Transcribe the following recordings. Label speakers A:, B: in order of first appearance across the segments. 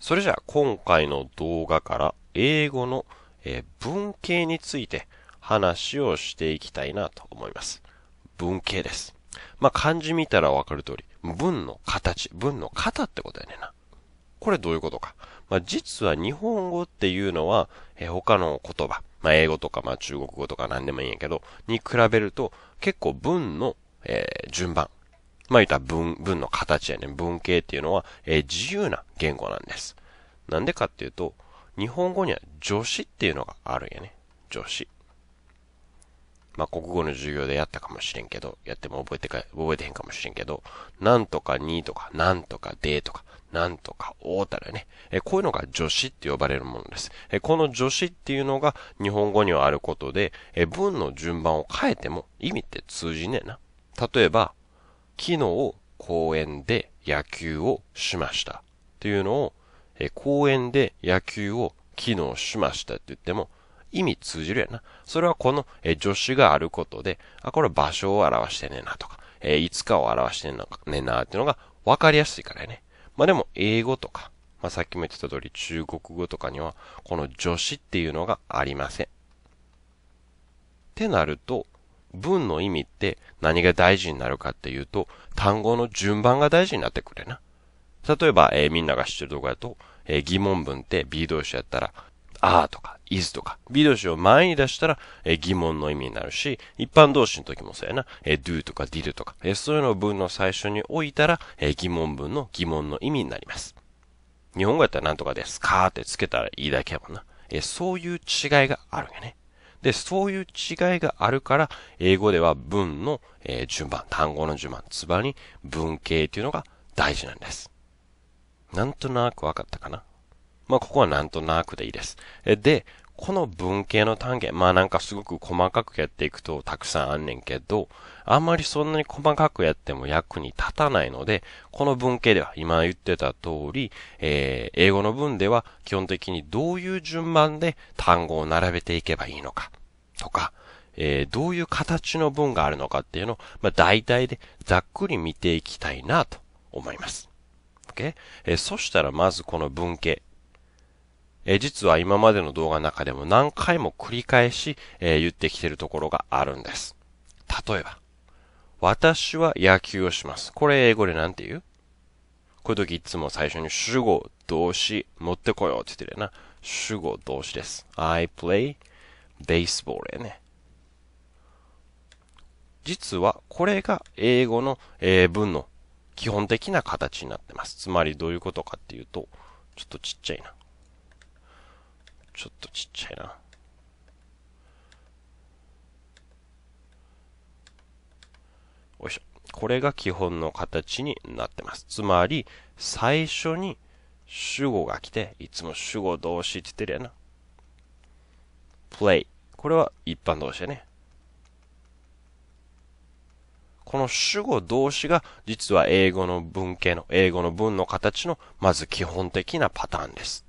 A: それじゃあ今回の動画から英語の、え文系について話をしていきたいなと思います。文系です。まあ、漢字見たらわかる通り、文の形、文の型ってことやねんな。これどういうことか。まあ、実は日本語っていうのは、え他の言葉、まあ、英語とか、まあ、中国語とか何でもいいんやけど、に比べると、結構文の、えー、順番、まあ言った文、文の形やね、文系っていうのは、えー、自由な言語なんです。なんでかっていうと、日本語には助詞っていうのがあるんやね。助詞。まあ、国語の授業でやったかもしれんけど、やっても覚えてか、覚えてへんかもしれんけど、なんとかにとか、なんとかでとか、なんとかおたらね、えこういうのが助詞って呼ばれるものです。えこの助詞っていうのが日本語にはあることで、え文の順番を変えても意味って通じねえな。例えば、昨日公園で野球をしましたっていうのを、え公園で野球を昨日しましたって言っても、意味通じるやな。それはこの、え助詞があることで、あ、これ場所を表してねえなとか、えいつかを表してねえなっていうのが分かりやすいからやね。まあ、でも、英語とか、まあ、さっきも言ってた通り中国語とかには、この助詞っていうのがありません。ってなると、文の意味って何が大事になるかっていうと、単語の順番が大事になってくるな。例えば、えー、みんなが知ってる動画だと、えー、疑問文って B 動詞やったら、あーとか、is とか、B 動詞を前に出したら、えー、疑問の意味になるし、一般動詞の時もそうやな、えー、do とか did とか、えー、そういうのを文の最初に置いたら、えー、疑問文の疑問の意味になります。日本語やったらなんとかですかーってつけたらいいだけやもんな。えー、そういう違いがあるんやね。で、そういう違いがあるから、英語では文の、えー、順番、単語の順番、つまり文系というのが大事なんです。なんとなくわかったかなまあ、ここはなんとなくでいいです。で、この文系の単元、まあなんかすごく細かくやっていくとたくさんあんねんけど、あんまりそんなに細かくやっても役に立たないので、この文系では、今言ってた通り、えー、英語の文では基本的にどういう順番で単語を並べていけばいいのか、とか、えー、どういう形の文があるのかっていうのを、まあ大体でざっくり見ていきたいなと思います。o、k えー、そしたらまずこの文系、え実は今までの動画の中でも何回も繰り返し、え言ってきてるところがあるんです。例えば、私は野球をします。これ英語でなんて言うこういう時いつも最初に主語、動詞、持ってこようって言ってるよな。主語、動詞です。I play baseball ね。実はこれが英語の、英文の基本的な形になってます。つまりどういうことかっていうと、ちょっとちっちゃいな。ちょっとちっちゃいな。よいしょ。これが基本の形になってます。つまり、最初に主語が来て、いつも主語動詞って言ってるやな。play。これは一般動詞やね。この主語動詞が実は英語の文系の、英語の文の形のまず基本的なパターンです。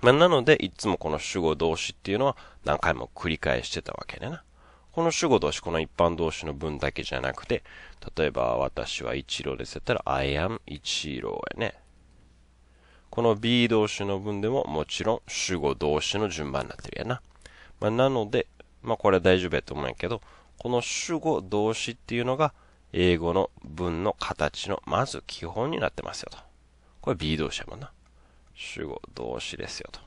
A: まあ、なので、いつもこの主語動詞っていうのは何回も繰り返してたわけねな。この主語動詞、この一般動詞の文だけじゃなくて、例えば私は一郎ですやったら I am 一郎やね。この B 動詞の文でももちろん主語動詞の順番になってるやな。まあ、なので、まあ、これは大丈夫やと思うんやけど、この主語動詞っていうのが英語の文の形のまず基本になってますよと。これ B 動詞やもんな。主語動詞ですよと。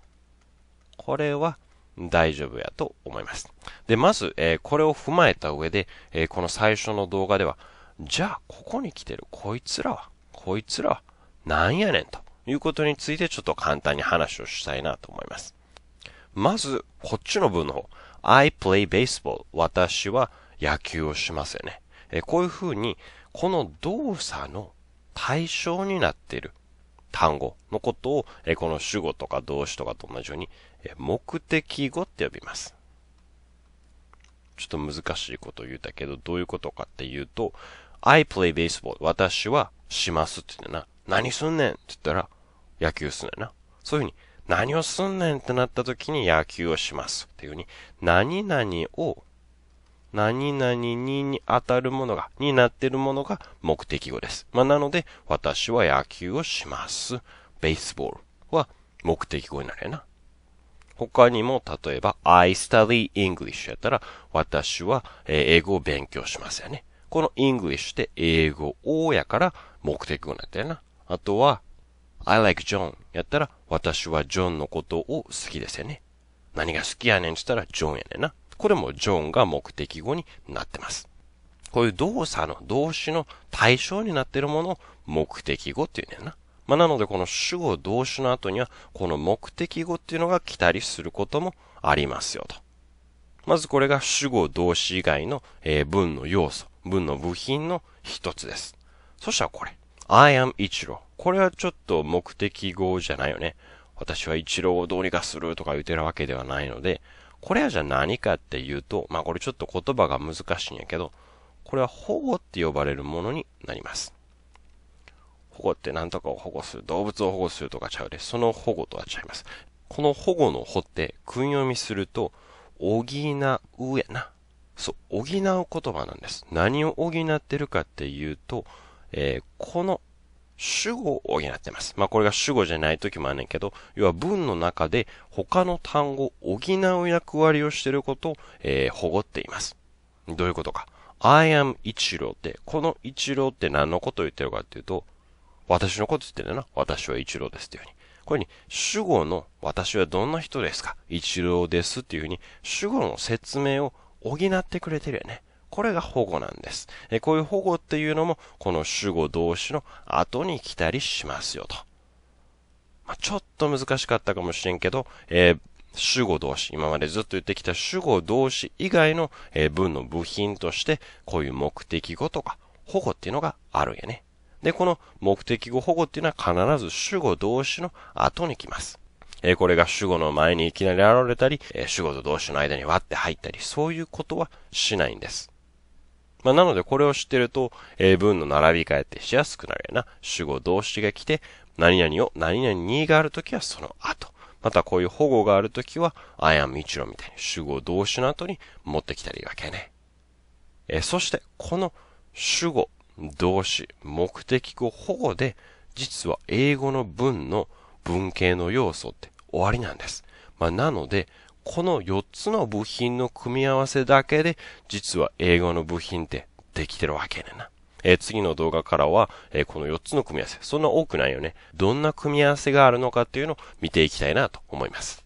A: これは大丈夫やと思います。で、まず、えー、これを踏まえた上で、えー、この最初の動画では、じゃあ、ここに来てるこいつらは、こいつらは、なんやねんということについてちょっと簡単に話をしたいなと思います。まず、こっちの文の方。I play baseball. 私は野球をしますよね。えー、こういう風に、この動作の対象になっている単語のことを、えこの主語とか動詞とかと同じように、え目的語って呼びます。ちょっと難しいこと言うたけど、どういうことかっていうと、I play baseball. 私はしますって言うねな。何すんねんって言ったら、野球すんねんな。そういうふうに、何をすんねんってなった時に野球をしますっていうふうに、何々を何々にに当たるものが、になってるものが目的語です。まあ、なので、私は野球をします。ベースボールは目的語になるやな。他にも、例えば、I study English やったら、私は英語を勉強しますよね。この English って英語をやから目的語になったよな。あとは、I like John やったら、私はジョンのことを好きですよね。何が好きやねんって言ったら、ジョンやねんな。これもジョンが目的語になってます。こういう動作の動詞の対象になっているものを目的語っていうんだよな。まあ、なのでこの主語動詞の後には、この目的語っていうのが来たりすることもありますよと。まずこれが主語動詞以外の、え文の要素、文の部品の一つです。そしたらこれ。I am 一郎。これはちょっと目的語じゃないよね。私は一郎をどうにかするとか言ってるわけではないので、これはじゃあ何かっていうと、まあこれちょっと言葉が難しいんやけど、これは保護って呼ばれるものになります。保護って何とかを保護する、動物を保護するとかちゃうで、その保護とはちゃいます。この保護の保って訓読みすると、補うやな。そう、補う言葉なんです。何を補ってるかっていうと、えー、この主語を補ってます。まあ、これが主語じゃない時もあんねんけど、要は文の中で他の単語を補う役割をしてることを、えー、保護っています。どういうことか。I am 一郎って、この一郎って何のことを言ってるかっていうと、私のこと言ってるな。私は一郎ですっていうふうに。これに、主語の私はどんな人ですか一郎ですっていうふうに、主語の説明を補ってくれてるよね。これが保護なんです。えこういう保護っていうのも、この主語動詞の後に来たりしますよと。まあ、ちょっと難しかったかもしれんけど、えー、主語動詞、今までずっと言ってきた主語動詞以外の、え文の部品として、こういう目的語とか保護っていうのがあるんやね。で、この目的語保護っていうのは必ず主語動詞の後に来ます。えこれが主語の前にいきなり現れたり、え主語と動詞の間に割って入ったり、そういうことはしないんです。まあ、なのでこれを知ってると、え文の並び替えってしやすくなるよな。主語動詞が来て、何々を何々にがあるときはその後。またこういう保護があるときは、I am 一郎みたいに主語動詞の後に持ってきたらいいわけね。えそしてこの主語、動詞、目的語、保護で、実は英語の文の文系の要素って終わりなんです。まあ、なので、この4つの部品の組み合わせだけで、実は英語の部品ってできてるわけねな。えー、次の動画からは、えー、この4つの組み合わせ、そんな多くないよね。どんな組み合わせがあるのかっていうのを見ていきたいなと思います。